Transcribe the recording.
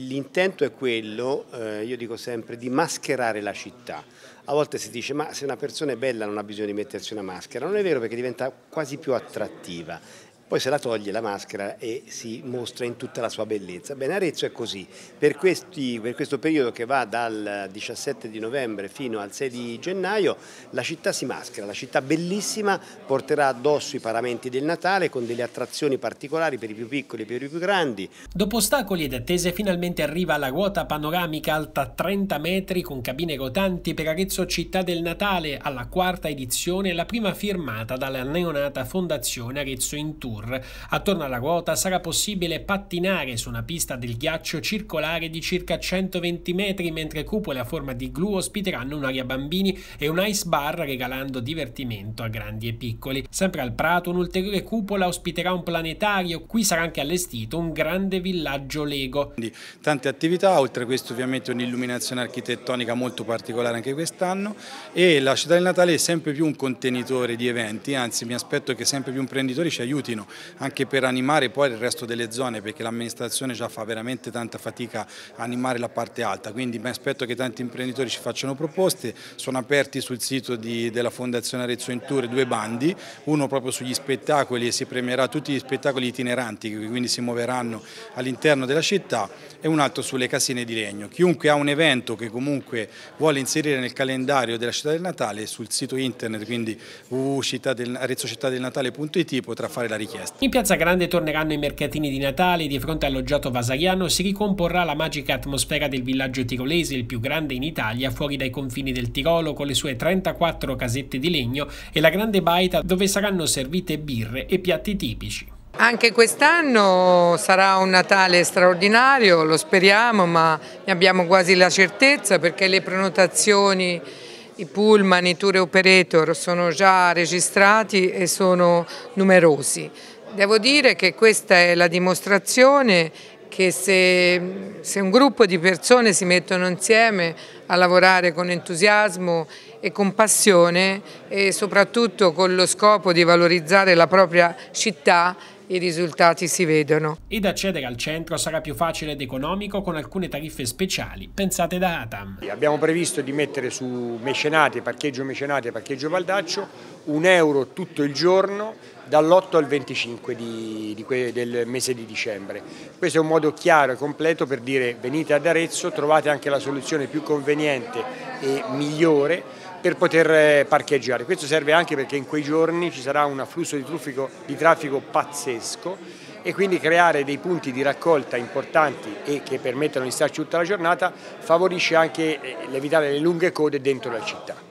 L'intento è quello, eh, io dico sempre, di mascherare la città. A volte si dice ma se una persona è bella non ha bisogno di mettersi una maschera, non è vero perché diventa quasi più attrattiva poi se la toglie la maschera e si mostra in tutta la sua bellezza. Bene, Arezzo è così, per, questi, per, questo periodo che va dal 17 di novembre fino al 6 di gennaio la città si maschera, la città bellissima porterà addosso i paramenti del Natale con delle attrazioni particolari per i più piccoli e per i più grandi. Dopo ostacoli ed attese finalmente arriva la ruota panoramica alta 30 metri con cabine rotanti per Arezzo città del Natale alla quarta edizione, la prima firmata dalla neonata Fondazione Arezzo in Tour Tour. Attorno alla ruota sarà possibile pattinare su una pista del ghiaccio circolare di circa 120 metri mentre cupole a forma di glu ospiteranno un'aria bambini e un ice bar regalando divertimento a grandi e piccoli. Sempre al Prato un'ulteriore cupola ospiterà un planetario, qui sarà anche allestito un grande villaggio Lego. Quindi, tante attività, oltre a questo ovviamente un'illuminazione architettonica molto particolare anche quest'anno e la città del Natale è sempre più un contenitore di eventi, anzi mi aspetto che sempre più imprenditori ci aiutino anche per animare poi il resto delle zone perché l'amministrazione già fa veramente tanta fatica a animare la parte alta, quindi mi aspetto che tanti imprenditori ci facciano proposte, sono aperti sul sito di, della Fondazione Arezzo in Tour due bandi, uno proprio sugli spettacoli e si premierà tutti gli spettacoli itineranti che quindi si muoveranno all'interno della città e un altro sulle casine di legno. Chiunque ha un evento che comunque vuole inserire nel calendario della città del Natale sul sito internet, quindi www.arezzoCittadelNatale.it potrà fare la richiesta richiesta. In Piazza Grande torneranno i mercatini di Natale e di fronte al loggiato vasariano si ricomporrà la magica atmosfera del villaggio tirolese, il più grande in Italia, fuori dai confini del Tirolo, con le sue 34 casette di legno e la grande baita dove saranno servite birre e piatti tipici. Anche quest'anno sarà un Natale straordinario, lo speriamo, ma ne abbiamo quasi la certezza perché le prenotazioni i pullman, i tour operator sono già registrati e sono numerosi. Devo dire che questa è la dimostrazione che se, se, un gruppo di persone si mettono insieme a lavorare con entusiasmo e con passione e soprattutto con lo scopo di valorizzare la propria città i risultati si vedono. Ed accedere al centro sarà più facile ed economico con alcune tariffe speciali pensate da Atam. Abbiamo previsto di mettere su mecenate, parcheggio mecenate, parcheggio baldaccio, un euro tutto il giorno dall'8 al 25 di, di del mese di dicembre. Questo è un modo chiaro e completo per dire venite ad Arezzo, trovate anche la soluzione più conveniente e migliore per poter eh, parcheggiare. Questo serve anche perché in quei giorni ci sarà un afflusso di traffico, di traffico pazzesco e quindi creare dei punti di raccolta importanti e che permettano di starci tutta la giornata favorisce anche eh, l'evitare le lunghe code dentro la città.